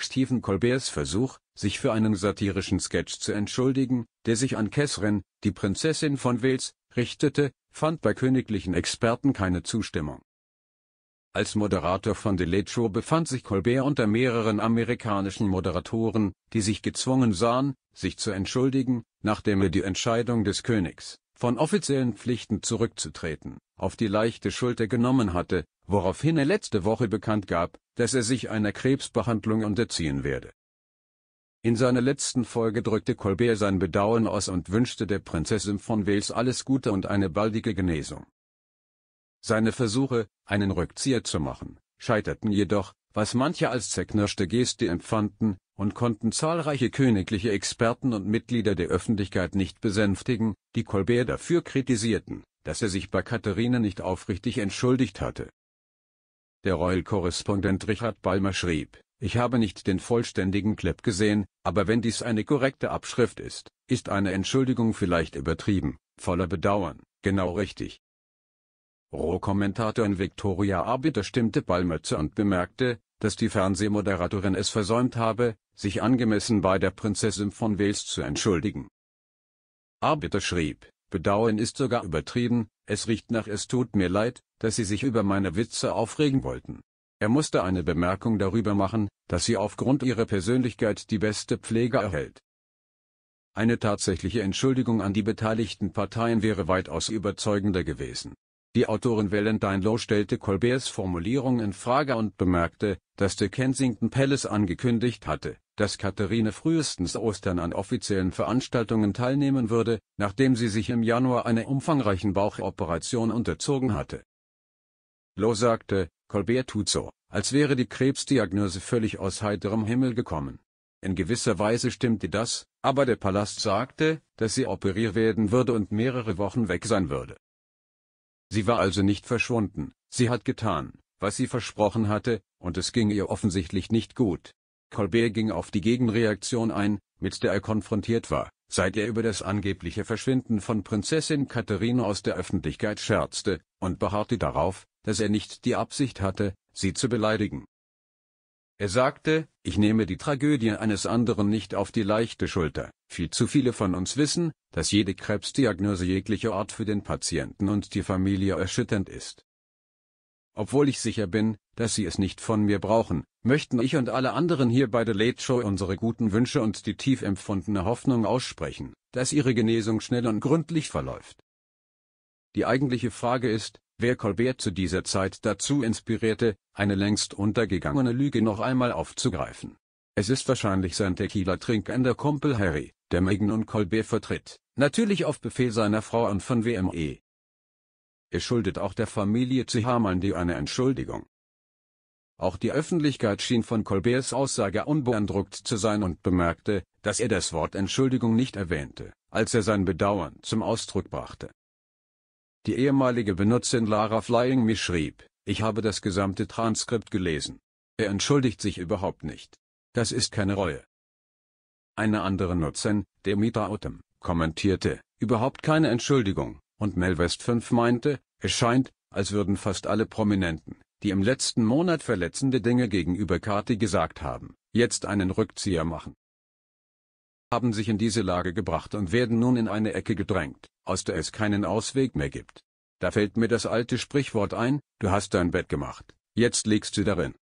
Stephen Colberts Versuch, sich für einen satirischen Sketch zu entschuldigen, der sich an Catherine, die Prinzessin von Wales, richtete, fand bei königlichen Experten keine Zustimmung. Als Moderator von The Late Show befand sich Colbert unter mehreren amerikanischen Moderatoren, die sich gezwungen sahen, sich zu entschuldigen, nachdem er die Entscheidung des Königs, von offiziellen Pflichten zurückzutreten, auf die leichte Schulter genommen hatte, woraufhin er letzte Woche bekannt gab, dass er sich einer Krebsbehandlung unterziehen werde. In seiner letzten Folge drückte Colbert sein Bedauern aus und wünschte der Prinzessin von Wales alles Gute und eine baldige Genesung. Seine Versuche, einen Rückzieher zu machen, scheiterten jedoch, was manche als zerknirschte Geste empfanden, und konnten zahlreiche königliche Experten und Mitglieder der Öffentlichkeit nicht besänftigen, die Colbert dafür kritisierten, dass er sich bei Katharina nicht aufrichtig entschuldigt hatte. Der Royal-Korrespondent Richard Balmer schrieb, ich habe nicht den vollständigen Clip gesehen, aber wenn dies eine korrekte Abschrift ist, ist eine Entschuldigung vielleicht übertrieben, voller Bedauern, genau richtig. Rohkommentatorin Victoria Arbiter stimmte Balmer zu und bemerkte, dass die Fernsehmoderatorin es versäumt habe, sich angemessen bei der Prinzessin von Wales zu entschuldigen. Arbiter schrieb, Bedauern ist sogar übertrieben, es riecht nach es tut mir leid, dass sie sich über meine Witze aufregen wollten. Er musste eine Bemerkung darüber machen, dass sie aufgrund ihrer Persönlichkeit die beste Pflege erhält. Eine tatsächliche Entschuldigung an die beteiligten Parteien wäre weitaus überzeugender gewesen. Die Autorin Valentine Lowe stellte Colberts Formulierung in Frage und bemerkte, dass der Kensington Palace angekündigt hatte, dass Katharine frühestens Ostern an offiziellen Veranstaltungen teilnehmen würde, nachdem sie sich im Januar einer umfangreichen Bauchoperation unterzogen hatte. Lowe sagte, Colbert tut so, als wäre die Krebsdiagnose völlig aus heiterem Himmel gekommen. In gewisser Weise stimmte das, aber der Palast sagte, dass sie operiert werden würde und mehrere Wochen weg sein würde. Sie war also nicht verschwunden, sie hat getan, was sie versprochen hatte, und es ging ihr offensichtlich nicht gut. Colbert ging auf die Gegenreaktion ein, mit der er konfrontiert war, seit er über das angebliche Verschwinden von Prinzessin Katharina aus der Öffentlichkeit scherzte, und beharrte darauf, dass er nicht die Absicht hatte, sie zu beleidigen. Er sagte, ich nehme die Tragödie eines anderen nicht auf die leichte Schulter. Viel zu viele von uns wissen, dass jede Krebsdiagnose jeglicher Art für den Patienten und die Familie erschütternd ist. Obwohl ich sicher bin, dass Sie es nicht von mir brauchen, möchten ich und alle anderen hier bei der Late Show unsere guten Wünsche und die tief empfundene Hoffnung aussprechen, dass Ihre Genesung schnell und gründlich verläuft. Die eigentliche Frage ist, Wer Colbert zu dieser Zeit dazu inspirierte, eine längst untergegangene Lüge noch einmal aufzugreifen. Es ist wahrscheinlich sein Tequila-trinkender Kumpel Harry, der Megan und Colbert vertritt, natürlich auf Befehl seiner Frau und von WME. Er schuldet auch der Familie zu Harmaldi eine Entschuldigung. Auch die Öffentlichkeit schien von Colberts Aussage unbeeindruckt zu sein und bemerkte, dass er das Wort Entschuldigung nicht erwähnte, als er sein Bedauern zum Ausdruck brachte. Die ehemalige Benutzerin Lara Flying Me schrieb, ich habe das gesamte Transkript gelesen. Er entschuldigt sich überhaupt nicht. Das ist keine Reue. Eine andere Nutzerin, Demita Otem, kommentierte, überhaupt keine Entschuldigung, und Melvest 5 meinte, es scheint, als würden fast alle Prominenten, die im letzten Monat verletzende Dinge gegenüber Kati gesagt haben, jetzt einen Rückzieher machen haben sich in diese Lage gebracht und werden nun in eine Ecke gedrängt, aus der es keinen Ausweg mehr gibt. Da fällt mir das alte Sprichwort ein, du hast dein Bett gemacht, jetzt legst du darin.